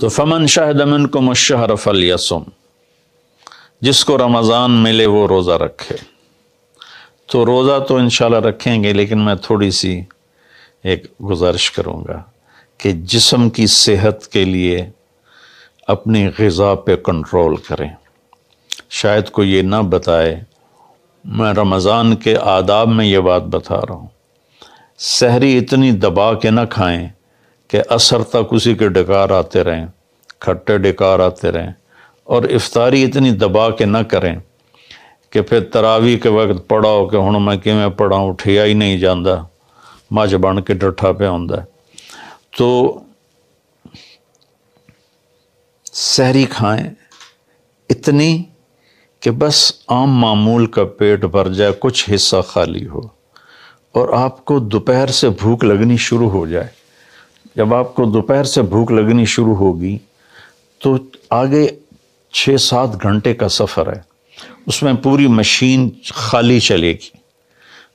तो फमन शाहदमन को मुशहरफ फल यसुम जिसको रमज़ान मिले वो रोज़ा रखे तो रोज़ा तो इन रखेंगे लेकिन मैं थोड़ी सी एक गुजारिश करूँगा कि जिसम की सेहत के लिए अपनी गज़ा पे कंट्रोल करें शायद को ये ना बताए मैं रमज़ान के आदाब में ये बात बता रहा हूँ सहरी इतनी दबा के ना खाएं कि असर तक उसी के डकार आते रहें खट्टे डकार आते रहें और इफ्तारी इतनी दबा के ना करें कि फिर तरावी के वक्त पढ़ाओ कि हूँ मैं किमें पढ़ाऊँ उठिया ही नहीं जाता मझ बन के डठा पे होंगे तो सहरी खाएं इतनी कि बस आम मामूल का पेट भर जाए कुछ हिस्सा खाली हो और आपको दोपहर से भूख लगनी शुरू हो जाए जब आपको दोपहर से भूख लगनी शुरू होगी तो आगे छः सात घंटे का सफ़र है उसमें पूरी मशीन खाली चलेगी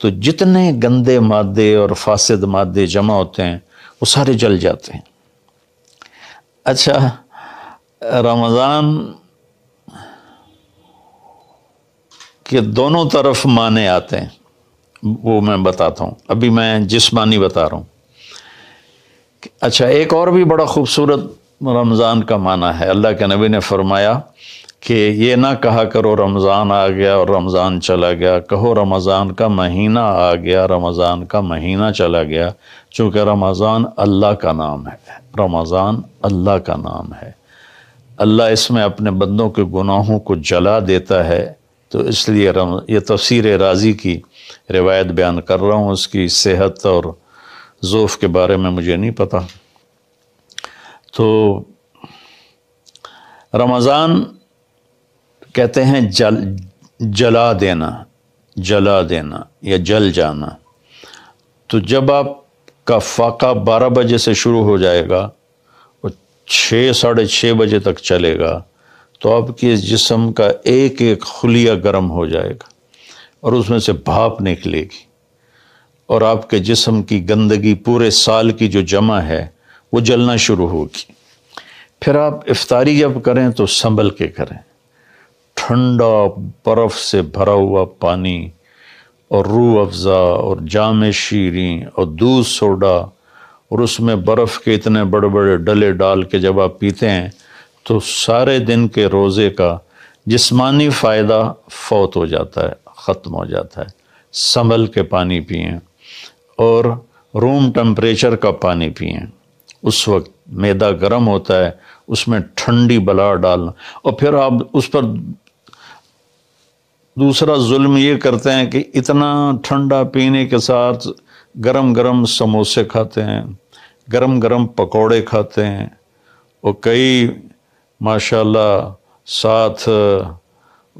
तो जितने गंदे मादे और फासद मादे जमा होते हैं वो सारे जल जाते हैं अच्छा रमज़ान के दोनों तरफ माने आते हैं वो मैं बताता हूँ अभी मैं जिसमानी बता रहा हूँ अच्छा एक और भी बड़ा खूबसूरत रमज़ान का माना है अल्लाह के नबी ने फरमाया कि ये ना कहा करो रमज़ान आ गया और रमज़ान चला गया कहो रमज़ान का महीना आ गया रमज़ान का महीना चला गया चूँकि रमज़ान अल्लाह का नाम है रमज़ान अल्लाह का नाम है अल्लाह इसमें अपने बंदों के गुनाहों को जला देता है तो इसलिए रम ये तफसर राज़ी की रिवायत बयान कर रहा हूँ उसकी सेहत और ज़ोफ़ के बारे में मुझे नहीं पता तो रमज़ान कहते हैं जल जला देना जला देना या जल जाना तो जब आप का फाका बारह बजे से शुरू हो जाएगा और छः साढ़े छः बजे तक चलेगा तो आपके जिसम का एक एक खुलिया गर्म हो जाएगा और उसमें से भाप निकलेगी और आपके जिस्म की गंदगी पूरे साल की जो जमा है वो जलना शुरू होगी फिर आप इफ्तारी जब करें तो संभल के करें ठंडा बर्फ़ से भरा हुआ पानी और रू अफ़ज़ा और जाम शीरें और दूध सोडा और उसमें बर्फ़ के इतने बड़े बड़े डले डाल के जब आप पीते हैं तो सारे दिन के रोज़े का जिस्मानी फ़ायदा फौत हो जाता है ख़त्म हो जाता है संभल के पानी पिएँ और रूम टेम्परेचर का पानी पिएं उस वक्त मैदा गर्म होता है उसमें ठंडी बला डालना और फिर आप उस पर दूसरा जुल्म ये करते हैं कि इतना ठंडा पीने के साथ गरम गरम समोसे खाते हैं गरम गरम पकोड़े खाते हैं और कई माशाल्लाह साथ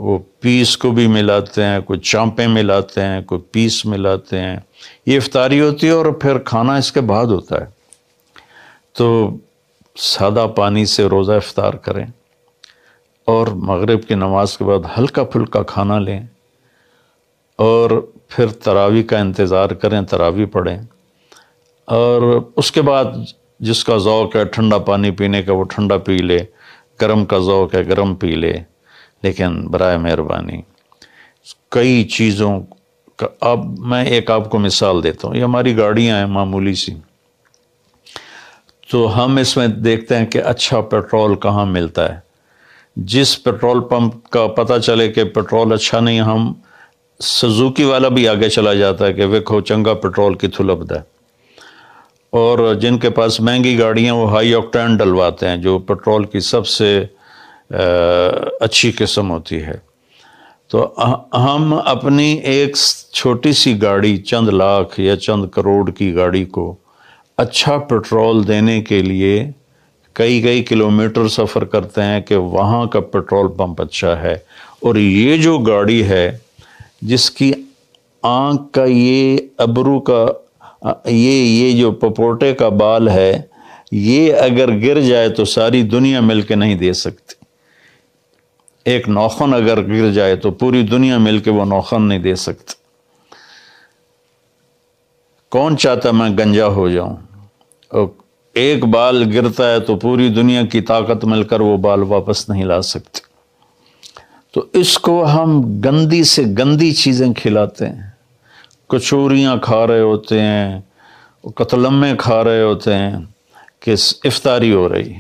वो पीस को भी मिलाते हैं कोई चांपे मिलाते हैं कोई पीस मिलाते हैं ये इफ्तारी होती है और फिर खाना इसके बाद होता है तो सादा पानी से रोज़ा इफ्तार करें और मगरिब की नमाज के बाद हल्का फुल्का खाना लें और फिर तरावी का इंतज़ार करें तरावी पढ़ें और उसके बाद जिसका ओक़ है ठंडा पानी पीने का वो ठंडा पी ले गर्म का ओक़ है गर्म पी ले लेकिन बरए मेहरबानी कई चीज़ों का अब मैं एक आपको मिसाल देता हूँ ये हमारी गाड़ियाँ हैं मामूली सी तो हम इसमें देखते हैं कि अच्छा पेट्रोल कहाँ मिलता है जिस पेट्रोल पंप का पता चले कि पेट्रोल अच्छा नहीं हम सुजुकी वाला भी आगे चला जाता है कि वेखो चंगा पेट्रोल की थुलपद है और जिनके पास महंगी गाड़ियाँ वो हाई ऑक्टेन डलवाते हैं जो पेट्रोल की सबसे अच्छी किस्म होती है तो हम अपनी एक छोटी सी गाड़ी चंद लाख या चंद करोड़ की गाड़ी को अच्छा पेट्रोल देने के लिए कई कई किलोमीटर सफ़र करते हैं कि वहाँ का पेट्रोल पंप अच्छा है और ये जो गाड़ी है जिसकी आँख का ये अबरू का ये ये जो पपोटे का बाल है ये अगर गिर जाए तो सारी दुनिया मिलके नहीं दे सकती एक नौखन अगर गिर जाए तो पूरी दुनिया मिलके वो नौखन नहीं दे सकती कौन चाहता मैं गंजा हो जाऊं एक बाल गिरता है तो पूरी दुनिया की ताकत मिलकर वो बाल वापस नहीं ला सकते तो इसको हम गंदी से गंदी चीज़ें खिलाते हैं कचोरियाँ खा रहे होते हैं कतलम्मे खा रहे होते हैं कि इफ्तारी हो रही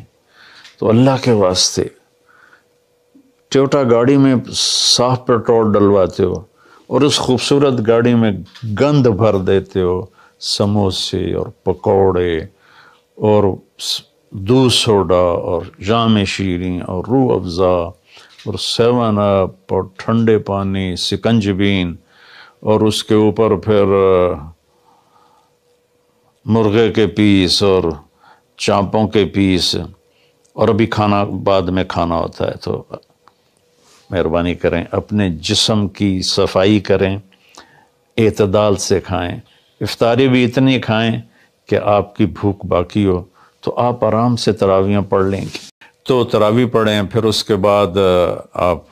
तो अल्लाह के वास्ते ट्योटा गाड़ी में साफ पेट्रोल डलवाते हो और उस खूबसूरत गाड़ी में गंद भर देते हो समोसे और पकौड़े और दूध सोडा और जाम शीरी और रूह अफज़ा और सेवन अप और ठंडे पानी सिकंजबीन और उसके ऊपर फिर मुर्गे के पीस और चांपों के पीस और अभी खाना बाद में खाना होता है तो मेहरबानी करें अपने जिसम की सफाई करें एतदाल से खाएं इफ्तारी भी इतनी खाएं कि आपकी भूख बाकी हो तो आप आराम से तरावियाँ पढ़ लेंगी तो तरावी पढ़ें फिर उसके बाद आप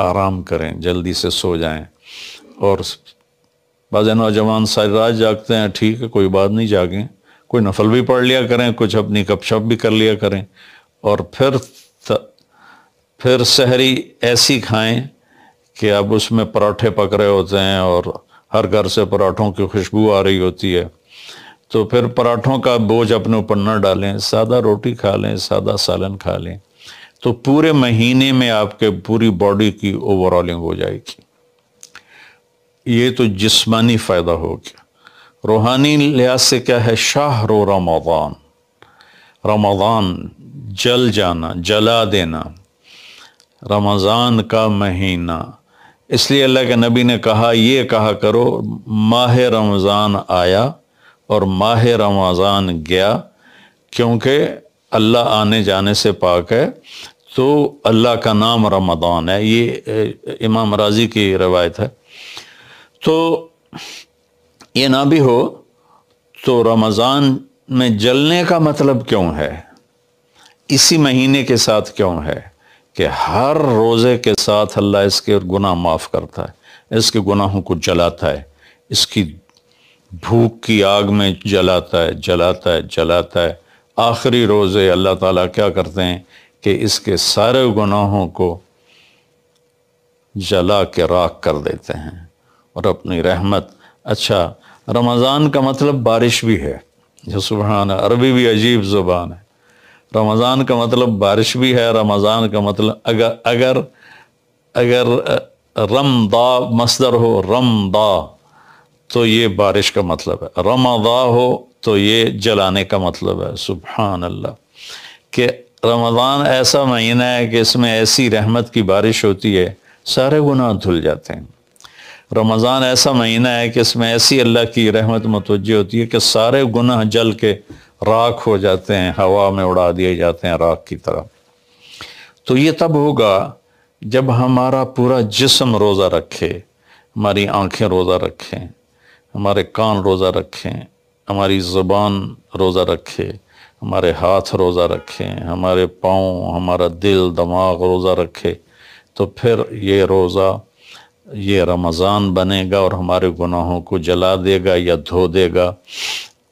आराम करें जल्दी से सो जाएं और बाज़ नौजवान सारी रात जागते हैं ठीक है कोई बात नहीं जागें कोई नफल भी पढ़ लिया करें कुछ अपनी गपशप भी कर लिया करें और फिर फिर शहरी ऐसी खाएं कि अब उसमें पराठे पक रहे होते हैं और हर घर से पराठों की खुशबू आ रही होती है तो फिर पराठों का बोझ अपने ऊपर न डालें सादा रोटी खा लें सादा सालन खा लें तो पूरे महीने में आपके पूरी बॉडी की ओवरऑलिंग हो जाएगी ये तो जिस्मानी फ़ायदा हो गया रूहानी लिहाज से क्या है शाह रो रमदान रमदान जल जाना जला देना रमज़ान का महीना इसलिए अल्लाह के नबी ने कहा ये कहा करो माह रमज़ान आया और माह रमज़ान गया क्योंकि अल्लाह आने जाने से पाक है तो अल्लाह का नाम रमदान है ये इमाम राजी की रवायत है तो ये ना भी हो तो रमज़ान में जलने का मतलब क्यों है इसी महीने के साथ क्यों है कि हर रोज़े के साथ अल्लाह इसके गुनाह माफ़ करता है इसके गुनाहों को जलाता है इसकी भूख की आग में जलाता है जलाता है जलाता है आखिरी रोज़े अल्लाह ताला क्या करते हैं कि इसके सारे गुनाहों को जला के राख कर देते हैं और अपनी रहमत अच्छा रमज़ान का मतलब बारिश भी है जो सुबहान अरबी भी अजीब ज़ुबान है रमज़ान का मतलब बारिश भी है रमज़ान का मतलब अगर अगर अगर रमदा मसदर हो रमदा तो ये बारिश का मतलब है रमदा हो तो ये जलाने का मतलब है सुबहान अल्लाह कि रमज़ान ऐसा महीना है कि इसमें ऐसी रहमत की बारिश होती है सारे गुनाह धुल जाते हैं रमज़ान ऐसा महीना है कि इसमें ऐसी अल्लाह की रहमत मतवज होती है कि सारे गुनाह जल के राख हो जाते हैं हवा में उड़ा दिए जाते हैं राख की तरह तो ये तब होगा जब हमारा पूरा जिसम रोज़ा रखे हमारी आंखें रोज़ा रखें हमारे कान रोज़ा रखें हमारी ज़बान रोज़ा रखे हमारे हाथ रोज़ा रखें हमारे पाँव हमारा दिल दिमाग रोज़ा रखे तो फिर ये रोज़ा ये रमज़ान बनेगा और हमारे गुनाहों को जला देगा या धो देगा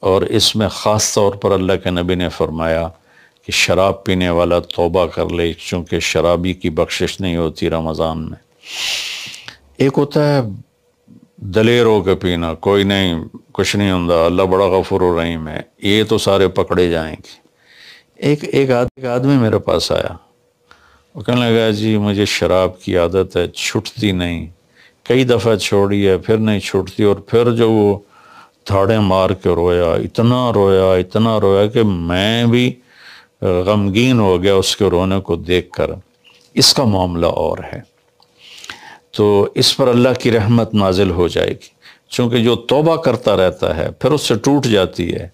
और इसमें ख़ास तौर पर अल्लाह के नबी ने फरमाया कि शराब पीने वाला तोबा कर ले चूँकि शराबी की बख्शिश नहीं होती रमज़ान में एक होता है दलेर हो के पीना कोई नहीं कुछ नहीं होता अल्लाह बड़ा गफुर रही मैं ये तो सारे पकड़े जाएंगे एक एक आदमी आदमी मेरे पास आया वो कहने लगा जी मुझे शराब की आदत है छूटती नहीं कई दफ़ा छोड़ी है फिर नहीं छूटती और फिर जो वो थाड़े मार के रोया इतना रोया इतना रोया कि मैं भी गमगीन हो गया उसके रोने को देखकर इसका मामला और है तो इस पर अल्लाह की रहमत नाजिल हो जाएगी क्योंकि जो तोबा करता रहता है फिर उससे टूट जाती है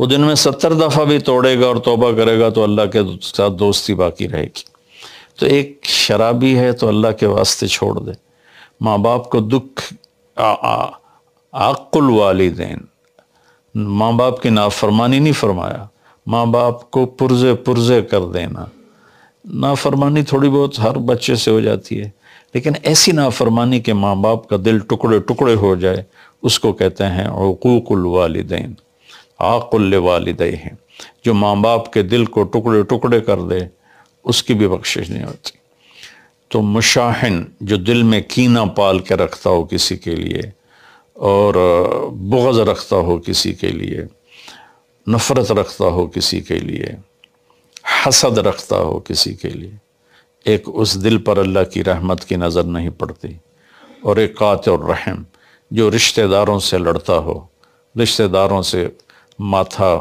वो दिन में सत्तर दफ़ा भी तोड़ेगा और तोबा करेगा तो अल्लाह के साथ दोस्ती बाकी रहेगी तो एक शराबी है तो अल्लाह के वास्ते छोड़ दे माँ बाप को दुख आ, आ, आकुल वालदेन माँ बाप की नाफरमानी नहीं फरमाया माँ बाप को पुरजे पुरजे कर देना नाफरमानी थोड़ी बहुत हर बच्चे से हो जाती है लेकिन ऐसी नाफरमानी के माँ बाप का दिल टुकड़े टुकड़े हो जाए उसको कहते हैं हकूकुल वालदेन आकुल वालदे हैं जो माँ बाप के दिल को टुकड़े टुकड़े कर दे उसकी भी बख्शिश नहीं होती तो मुशाहन जो दिल में कीना पाल के रखता हो किसी के लिए और बुगज़ रखता हो किसी के लिए नफ़रत रखता हो किसी के लिए हसद रखता हो किसी के लिए एक उस दिल पर अल्लाह की रहमत की नज़र नहीं पड़ती और एक कात और रहम जो रिश्तेदारों से लड़ता हो रिश्तेदारों से माथा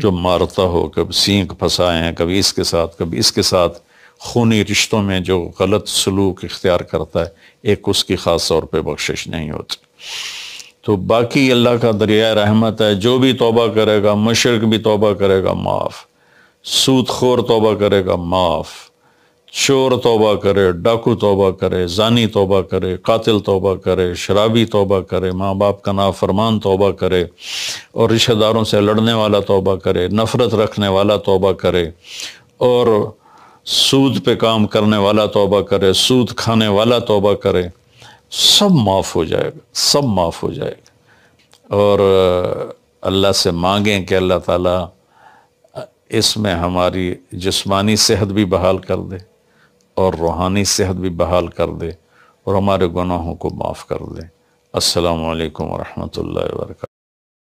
जो मारता हो कभी सीख फंसाए हैं कभी इसके साथ कभी इसके साथ खूनी रिश्तों में जो गलत सलूक इख्तियार करता है एक उसकी ख़ास तौर पर बख्शिश नहीं होती तो बाकी अल्लाह का दरिया रहमत है जो भी तोबा करेगा मशरक भी तोबा करेगा माफ़ सूदखोर तोबा करेगा माफ़ चोर तोबा करे डाकू तोबा करे जानी तोबा करे कातिल तोबा करे शराबी तोबा करे माँ बाप का नाफरमान तोबा करे और रिश्तेदारों से लड़ने वाला तोबा करे नफ़रत रखने वाला तोबा करे और सूद पे काम करने वाला तोबा करे सूद खाने वाला तोबा करे सब माफ़ हो जाएगा सब माफ़ हो जाएगा और अल्लाह से मांगें कि अल्लाह ताला इसमें हमारी जिस्मानी सेहत भी बहाल कर दे और रूहानी सेहत भी बहाल कर दे और हमारे गुनाहों को माफ़ कर दे असलकम वरहमल वर्क